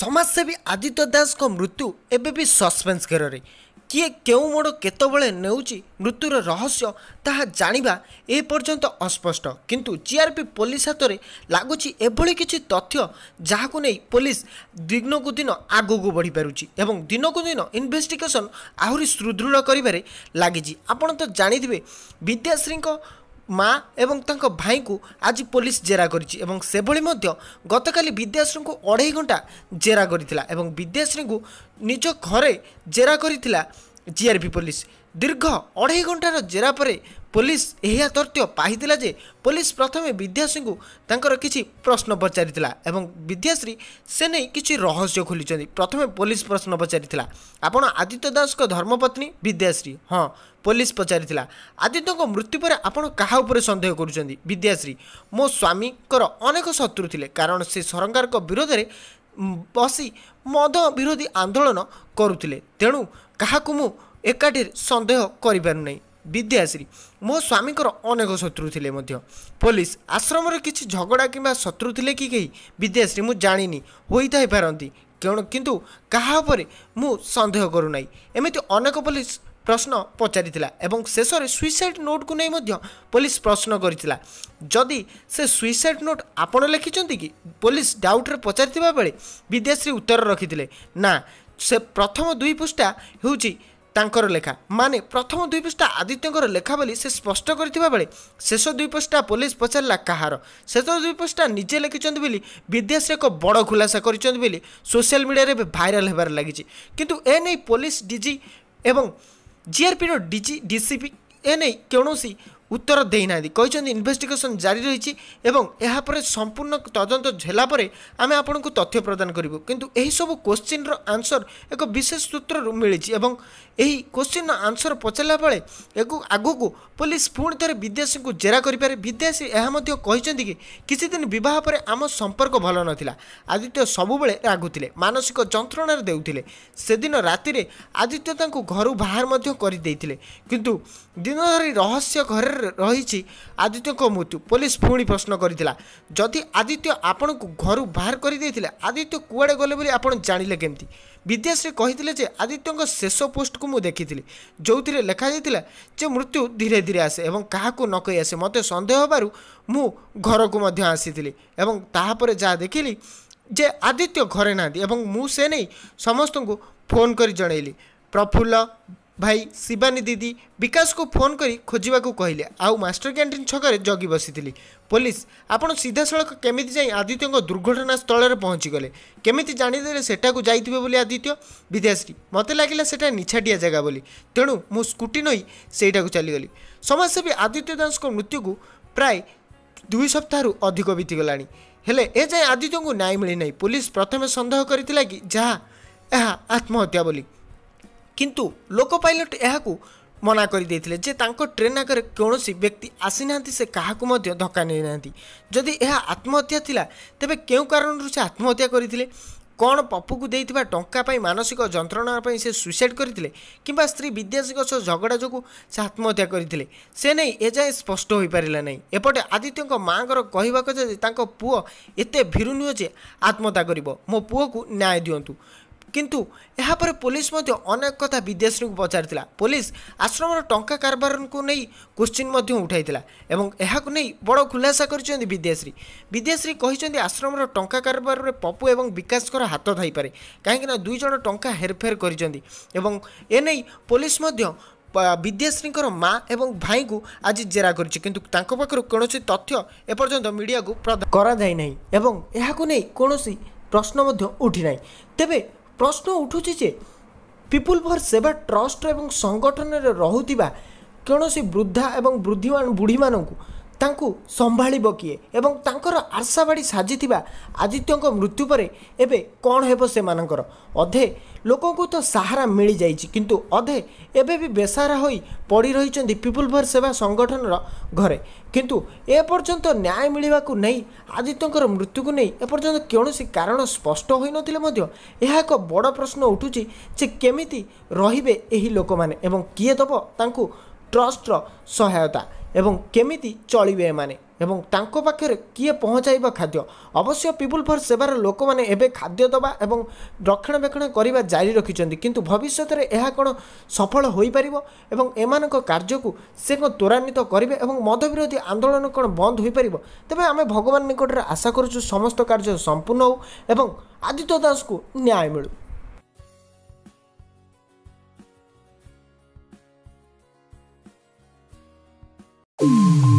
ସମାଜସେବୀ ଆଦିତ୍ୟ ଦାସଙ୍କ ମୃତ୍ୟୁ ଏବେ ବି ସସ୍ପେନ୍ସ ଘେରରେ କିଏ କେଉଁ ମୋଡ଼ କେତେବେଳେ ନେଉଛି ମୃତ୍ୟୁର ରହସ୍ୟ ତାହା ଜାଣିବା ଏପର୍ଯ୍ୟନ୍ତ ଅସ୍ପଷ୍ଟ କିନ୍ତୁ ଜିଆର୍ପି ପୋଲିସ ହାତରେ ଲାଗୁଛି ଏଭଳି କିଛି ତଥ୍ୟ ଯାହାକୁ ନେଇ ପୋଲିସ ଦିନକୁ ଦିନ ଆଗକୁ ବଢ଼ିପାରୁଛି ଏବଂ ଦିନକୁ ଦିନ ଇନଭେଷ୍ଟିଗେସନ୍ ଆହୁରି ସୁଦୃଢ଼ କରିବାରେ ଲାଗିଛି ଆପଣ ତ ଜାଣିଥିବେ ବିଦ୍ୟାଶ୍ରୀଙ୍କ ମା ଏବଂ ତାଙ୍କ ଭାଇଙ୍କୁ ଆଜି ପୋଲିସ ଜେରା କରିଛି ଏବଂ ସେଭଳି ମଧ୍ୟ ଗତକାଲି ବିଦ୍ୟାଶ୍ରୀଙ୍କୁ ଅଢ଼େଇ ଘଣ୍ଟା ଜେରା କରିଥିଲା ଏବଂ ବିଦ୍ୟାଶ୍ରୀଙ୍କୁ ନିଜ ଘରେ ଜେରା କରିଥିଲା ଜିଆରପି ପୋଲିସ ଦୀର୍ଘ ଅଢ଼େଇ ଘଣ୍ଟାର ଜେରା ପରେ ପୋଲିସ ଏହା ତଥ୍ୟ ପାଇଥିଲା ଯେ ପୋଲିସ ପ୍ରଥମେ ବିଦ୍ୟାଶ୍ରୀଙ୍କୁ ତାଙ୍କର କିଛି ପ୍ରଶ୍ନ ପଚାରିଥିଲା ଏବଂ ବିଦ୍ୟାଶ୍ରୀ ସେ ନେଇ କିଛି ରହସ୍ୟ ଖୋଲିଛନ୍ତି ପ୍ରଥମେ ପୋଲିସ ପ୍ରଶ୍ନ ପଚାରିଥିଲା ଆପଣ ଆଦିତ୍ୟ ଦାସଙ୍କ ଧର୍ମପତ୍ନୀ ବିଦ୍ୟାଶ୍ରୀ ହଁ ପୋଲିସ ପଚାରିଥିଲା ଆଦିତ୍ୟଙ୍କ ମୃତ୍ୟୁ ପରେ ଆପଣ କାହା ଉପରେ ସନ୍ଦେହ କରୁଛନ୍ତି ବିଦ୍ୟାଶ୍ରୀ ମୋ ସ୍ୱାମୀଙ୍କର ଅନେକ ଶତ୍ରୁ ଥିଲେ କାରଣ ସେ ସରକାରଙ୍କ ବିରୋଧରେ ବସି ମଦ ବିରୋଧୀ ଆନ୍ଦୋଳନ କରୁଥିଲେ ତେଣୁ କାହାକୁ ମୁଁ ଏକାଠି ସନ୍ଦେହ କରିପାରୁନାହିଁ ବିଦ୍ୟାଶ୍ରୀ ମୋ ସ୍ୱାମୀଙ୍କର ଅନେକ ଶତ୍ରୁ ଥିଲେ ମଧ୍ୟ ପୋଲିସ ଆଶ୍ରମରେ କିଛି ଝଗଡ଼ା କିମ୍ବା ଶତ୍ରୁ ଥିଲେ କି କେହି ବିଦ୍ୟାଶ୍ରୀ ମୁଁ ଜାଣିନି ହୋଇଥାଇପାରନ୍ତି କେଣୁ କିନ୍ତୁ କାହା ଉପରେ ମୁଁ ସନ୍ଦେହ କରୁନାହିଁ ଏମିତି ଅନେକ ପୋଲିସ ପ୍ରଶ୍ନ ପଚାରିଥିଲା ଏବଂ ଶେଷରେ ସୁଇସାଇଡ୍ ନୋଟ୍କୁ ନେଇ ମଧ୍ୟ ପୋଲିସ ପ୍ରଶ୍ନ କରିଥିଲା ଯଦି ସେ ସୁଇସାଇଡ୍ ନୋଟ୍ ଆପଣ ଲେଖିଛନ୍ତି କି ପୋଲିସ ଡାଉଟ୍ରେ ପଚାରିଥିବା ବେଳେ ବିଦ୍ୟାଶ୍ରୀ ଉତ୍ତର ରଖିଥିଲେ ନା ସେ ପ୍ରଥମ ଦୁଇ ପୃଷ୍ଠା ହେଉଛି ତାଙ୍କର ଲେଖା ମାନେ ପ୍ରଥମ ଦୁଇ ପୃଷ୍ଠା ଆଦିତ୍ୟଙ୍କର ଲେଖା ବୋଲି ସେ ସ୍ପଷ୍ଟ କରିଥିବା ବେଳେ ଶେଷ ଦୁଇ ପୃଷ୍ଠା ପୋଲିସ ପଚାରିଲା କାହାର ଶେଷ ଦୁଇ ପୃଷ୍ଠା ନିଜେ ଲେଖିଛନ୍ତି ବୋଲି ବିଦେଶରେ ଏକ ବଡ଼ ଖୁଲାସା କରିଛନ୍ତି ବୋଲି ସୋସିଆଲ ମିଡ଼ିଆରେ ଏବେ ଭାଇରାଲ ହେବାରେ ଲାଗିଛି କିନ୍ତୁ ଏ ନେଇ ପୋଲିସ ଡିଜି ଏବଂ ଜିଆର୍ପିର ଡିଜି ଡିସିପି ଏ ନେଇ କୌଣସି ଉତ୍ତର ଦେଇନାହାନ୍ତି କହିଛନ୍ତି ଇନ୍ଭେଷ୍ଟିଗେସନ୍ ଜାରି ରହିଛି ଏବଂ ଏହାପରେ ସମ୍ପୂର୍ଣ୍ଣ ତଦନ୍ତ ହେଲା ପରେ ଆମେ ଆପଣଙ୍କୁ ତଥ୍ୟ ପ୍ରଦାନ କରିବୁ କିନ୍ତୁ ଏହିସବୁ କୋଶ୍ଚିନ୍ର ଆନ୍ସର୍ ଏକ ବିଶେଷ ସୂତ୍ରରୁ ମିଳିଛି ଏବଂ ଏହି କୋଶ୍ଚିନ୍ର ଆନ୍ସର୍ ପଚାରିଲା ବେଳେ ଏକୁ ଆଗକୁ ପୋଲିସ ପୁଣି ଥରେ ବିଦେଶୀଙ୍କୁ ଜେରା କରିପାରେ ବିଦେଶୀ ଏହା ମଧ୍ୟ କହିଛନ୍ତି କି କିଛି ଦିନ ବିବାହ ପରେ ଆମ ସମ୍ପର୍କ ଭଲ ନଥିଲା ଆଦିତ୍ୟ ସବୁବେଳେ ରାଗୁଥିଲେ ମାନସିକ ଯନ୍ତ୍ରଣାରେ ଦେଉଥିଲେ ସେଦିନ ରାତିରେ ଆଦିତ୍ୟ ତାଙ୍କୁ ଘରୁ ବାହାର ମଧ୍ୟ କରିଦେଇଥିଲେ କିନ୍ତୁ ଦିନ ଧରି ରହସ୍ୟ ଘରେ ରହିଛି ଆଦିତ୍ୟଙ୍କ ମୃତ୍ୟୁ ପୋଲିସ ପୁଣି ପ୍ରଶ୍ନ କରିଥିଲା ଯଦି ଆଦିତ୍ୟ ଆପଣଙ୍କୁ ଘରୁ ବାହାର କରିଦେଇଥିଲେ ଆଦିତ୍ୟ କୁଆଡ଼େ ଗଲେ ବୋଲି ଆପଣ ଜାଣିଲେ କେମିତି ବିଦେଶରେ କହିଥିଲେ ଯେ ଆଦିତ୍ୟଙ୍କ ଶେଷ ପୋଷ୍ଟକୁ ମୁଁ ଦେଖିଥିଲି ଯେଉଁଥିରେ ଲେଖାଯାଇଥିଲା ଯେ ମୃତ୍ୟୁ ଧୀରେ ଧୀରେ ଆସେ ଏବଂ କାହାକୁ ନ କହି ଆସେ ମୋତେ ସନ୍ଦେହ ହେବାରୁ ମୁଁ ଘରକୁ ମଧ୍ୟ ଆସିଥିଲି ଏବଂ ତାହାପରେ ଯାହା ଦେଖିଲି ଯେ ଆଦିତ୍ୟ ଘରେ ନାହାନ୍ତି ଏବଂ ମୁଁ ସେ ନେଇ ସମସ୍ତଙ୍କୁ ଫୋନ୍ କରି ଜଣାଇଲି ପ୍ରଫୁଲ୍ଲ ଭାଇ ଶିବାନୀ ଦିଦି ବିକାଶକୁ ଫୋନ୍ କରି ଖୋଜିବାକୁ କହିଲେ ଆଉ ମାଷ୍ଟର କ୍ୟାଣ୍ଟିନ୍ ଛକରେ ଜଗି ବସିଥିଲି ପୋଲିସ ଆପଣ ସିଧାସଳଖ କେମିତି ଯାଇ ଆଦିତ୍ୟଙ୍କ ଦୁର୍ଘଟଣାସ୍ଥଳରେ ପହଞ୍ଚିଗଲେ କେମିତି ଜାଣିଦେଲେ ସେଠାକୁ ଯାଇଥିବେ ବୋଲି ଆଦିତ୍ୟ ବିଦ୍ୟାଶ୍ରୀ ମୋତେ ଲାଗିଲା ସେଇଟା ନିଛାଟିଆ ଜାଗା ବୋଲି ତେଣୁ ମୁଁ ସ୍କୁଟି ନଈ ସେଇଟାକୁ ଚାଲିଗଲି ସମାଜସେବୀ ଆଦିତ୍ୟ ଦାସଙ୍କ ମୃତ୍ୟୁକୁ ପ୍ରାୟ ଦୁଇ ସପ୍ତାହରୁ ଅଧିକ ବିତିଗଲାଣି ହେଲେ ଏ ଯାଏଁ ଆଦିତ୍ୟଙ୍କୁ ନ୍ୟାୟ ମିଳିନାହିଁ ପୋଲିସ ପ୍ରଥମେ ସନ୍ଦେହ କରିଥିଲା କି ଯାହା ଏହା ଆତ୍ମହତ୍ୟା ବୋଲି କିନ୍ତୁ ଲୋକ ପାଇଲଟ ଏହାକୁ ମନା କରିଦେଇଥିଲେ ଯେ ତାଙ୍କ ଟ୍ରେନ୍ ଆଗରେ କୌଣସି ବ୍ୟକ୍ତି ଆସିନାହାନ୍ତି ସେ କାହାକୁ ମଧ୍ୟ ଧକ୍କା ନେଇନାହାନ୍ତି ଯଦି ଏହା ଆତ୍ମହତ୍ୟା ଥିଲା ତେବେ କେଉଁ କାରଣରୁ ସେ ଆତ୍ମହତ୍ୟା କରିଥିଲେ କ'ଣ ପପୁକୁ ଦେଇଥିବା ଟଙ୍କା ପାଇଁ ମାନସିକ ଯନ୍ତ୍ରଣା ପାଇଁ ସେ ସୁଇସାଇଡ଼୍ କରିଥିଲେ କିମ୍ବା ସ୍ତ୍ରୀ ବିଦ୍ୟାଶିକ ସହ ଝଗଡ଼ା ଯୋଗୁଁ ସେ ଆତ୍ମହତ୍ୟା କରିଥିଲେ ସେ ନେଇ ଏଯାଏଁ ସ୍ପଷ୍ଟ ହୋଇପାରିଲା ନାହିଁ ଏପଟେ ଆଦିତ୍ୟଙ୍କ ମାଆଙ୍କର କହିବା କଥା ଯେ ତାଙ୍କ ପୁଅ ଏତେ ଭିରୁ ନୁହେଁ ଯେ ଆତ୍ମହତ୍ୟା କରିବ ମୋ ପୁଅକୁ ନ୍ୟାୟ ଦିଅନ୍ତୁ କିନ୍ତୁ ଏହାପରେ ପୋଲିସ ମଧ୍ୟ ଅନେକ କଥା ବିଦେଶୀଙ୍କୁ ପଚାରିଥିଲା ପୋଲିସ ଆଶ୍ରମର ଟଙ୍କା କାରବାରକୁ ନେଇ କୋଶ୍ଚିନ୍ ମଧ୍ୟ ଉଠାଇଥିଲା ଏବଂ ଏହାକୁ ନେଇ ବଡ଼ ଖୁଲାସା କରିଛନ୍ତି ବିଦେଶୀ ବିଦେଶୀ କହିଛନ୍ତି ଆଶ୍ରମର ଟଙ୍କା କାରବାରରେ ପପୁ ଏବଂ ବିକାଶଙ୍କର ହାତ ଥାଇପାରେ କାହିଁକିନା ଦୁଇ ଜଣ ଟଙ୍କା ହେରଫେର କରିଛନ୍ତି ଏବଂ ଏନେଇ ପୋଲିସ ମଧ୍ୟ ବିଦ୍ୟାଶ୍ରୀଙ୍କର ମା ଏବଂ ଭାଇଙ୍କୁ ଆଜି ଜେରା କରିଛି କିନ୍ତୁ ତାଙ୍କ ପାଖରୁ କୌଣସି ତଥ୍ୟ ଏପର୍ଯ୍ୟନ୍ତ ମିଡ଼ିଆକୁ ପ୍ରଦାନ କରାଯାଇନାହିଁ ଏବଂ ଏହାକୁ ନେଇ କୌଣସି ପ୍ରଶ୍ନ ମଧ୍ୟ ଉଠିନାହିଁ ତେବେ ପ୍ରଶ୍ନ ଉଠୁଛି ଯେ ପିପୁଲ ଫର୍ ସେବା ଟ୍ରଷ୍ଟ ଏବଂ ସଂଗଠନରେ ରହୁଥିବା କୌଣସି ବୃଦ୍ଧା ଏବଂ ବୃଦ୍ଧିମାନ ବୁଢ଼ୀମାନଙ୍କୁ ତାଙ୍କୁ ସମ୍ଭାଳିବ କିଏ ଏବଂ ତାଙ୍କର ଆଶାବାଡ଼ି ସାଜିଥିବା ଆଦିତ୍ୟଙ୍କ ମୃତ୍ୟୁ ପରେ ଏବେ କ'ଣ ହେବ ସେମାନଙ୍କର ଅଧେ ଲୋକଙ୍କୁ ତ ସାହାରା ମିଳିଯାଇଛି କିନ୍ତୁ ଅଧେ ଏବେ ବି ବେସାରା ହୋଇ ପଡ଼ି ରହିଛନ୍ତି ପିପୁଲ ଫର୍ ସେବା ସଂଗଠନର ଘରେ କିନ୍ତୁ ଏପର୍ଯ୍ୟନ୍ତ ନ୍ୟାୟ ମିଳିବାକୁ ନେଇ ଆଦିତ୍ୟଙ୍କର ମୃତ୍ୟୁକୁ ନେଇ ଏପର୍ଯ୍ୟନ୍ତ କୌଣସି କାରଣ ସ୍ପଷ୍ଟ ହୋଇନଥିଲେ ମଧ୍ୟ ଏହା ଏକ ବଡ଼ ପ୍ରଶ୍ନ ଉଠୁଛି ଯେ କେମିତି ରହିବେ ଏହି ଲୋକମାନେ ଏବଂ କିଏ ଦେବ ତାଙ୍କୁ ଟ୍ରଷ୍ଟର ସହାୟତା ଏବଂ କେମିତି ଚଳିବେ ଏମାନେ ଏବଂ ତାଙ୍କ ପାଖରେ କିଏ ପହଞ୍ଚାଇବ ଖାଦ୍ୟ ଅବଶ୍ୟ ପିପୁଲ୍ ଫର୍ ସେବାର ଲୋକମାନେ ଏବେ ଖାଦ୍ୟ ଦେବା ଏବଂ ରକ୍ଷଣାବେକ୍ଷଣ କରିବା ଜାରି ରଖିଛନ୍ତି କିନ୍ତୁ ଭବିଷ୍ୟତରେ ଏହା କ'ଣ ସଫଳ ହୋଇପାରିବ ଏବଂ ଏମାନଙ୍କ କାର୍ଯ୍ୟକୁ ସେ କ'ଣ ତ୍ୱରାନ୍ୱିତ କରିବେ ଏବଂ ମଦ ବିରୋଧୀ ଆନ୍ଦୋଳନ କ'ଣ ବନ୍ଦ ହୋଇପାରିବ ତେବେ ଆମେ ଭଗବାନ ନିକଟରେ ଆଶା କରୁଛୁ ସମସ୍ତ କାର୍ଯ୍ୟ ସମ୍ପୂର୍ଣ୍ଣ ହେଉ ଏବଂ ଆଦିତ୍ୟ ଦାସଙ୍କୁ ନ୍ୟାୟ ମିଳୁ Mm-hmm.